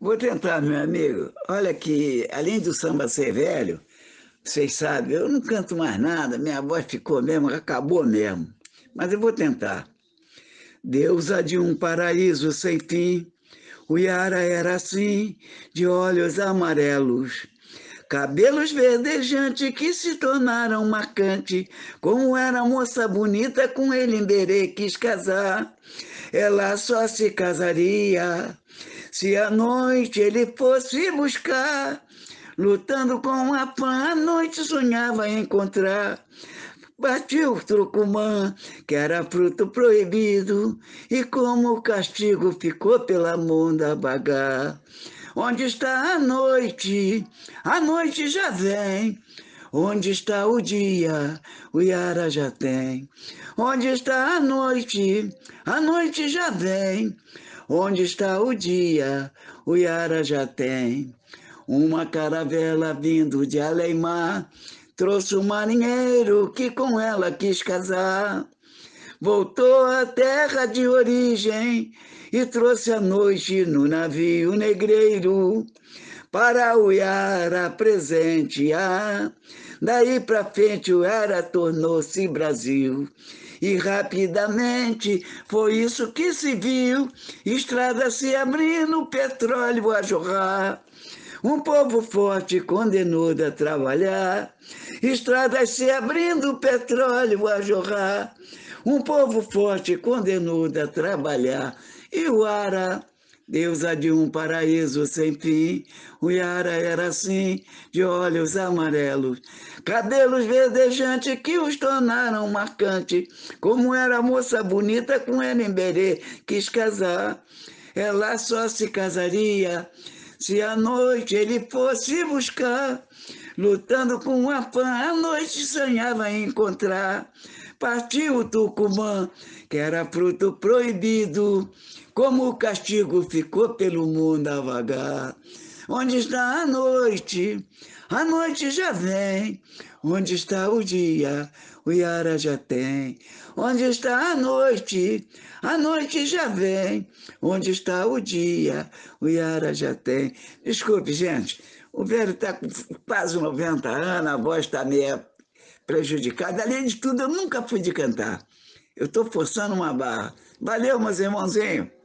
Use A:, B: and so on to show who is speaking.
A: Vou tentar, meu amigo. Olha que, além do samba ser velho, vocês sabem, eu não canto mais nada, minha voz ficou mesmo, acabou mesmo. Mas eu vou tentar. Deusa de um paraíso sem fim, o Yara era assim, de olhos amarelos. Cabelos verdejantes que se tornaram marcantes. Como era moça bonita, com ele Berê quis casar. Ela só se casaria se à noite ele fosse buscar, lutando com a pã, à noite sonhava encontrar. Batiu o trucumã que era fruto proibido, e como castigo ficou pela mão da Onde está a noite? A noite já vem. Onde está o dia? O Iara já tem. Onde está a noite? A noite já vem. Onde está o dia? O Iara já tem. Uma caravela vindo de Aleimar trouxe um marinheiro que com ela quis casar. Voltou à terra de origem e trouxe a noite no navio negreiro para o Iara presente. Ah. Daí para frente o Iara tornou-se Brasil. E rapidamente foi isso que se viu: estrada se abrindo, petróleo a jorrar. Um povo forte condenou a trabalhar, estradas se abrindo, petróleo a jorrar. Um povo forte condenou a trabalhar, e o Ara deusa de um paraíso sem fim. O Yara era assim, de olhos amarelos, cabelos verdejantes que os tornaram marcantes. Como era moça bonita com Enemberê, quis casar. Ela só se casaria se à noite ele fosse buscar, lutando com a pan, à noite sonhava encontrar. Partiu o Tucumã, que era fruto proibido, como o castigo ficou pelo mundo a vagar. Onde está a noite? A noite já vem. Onde está o dia? O Iara já tem. Onde está a noite? A noite já vem. Onde está o dia? O Iara já tem. Desculpe, gente. O velho está com quase 90 anos, a voz está meio prejudicada. Além de tudo, eu nunca fui de cantar. Eu estou forçando uma barra. Valeu, meus irmãozinhos.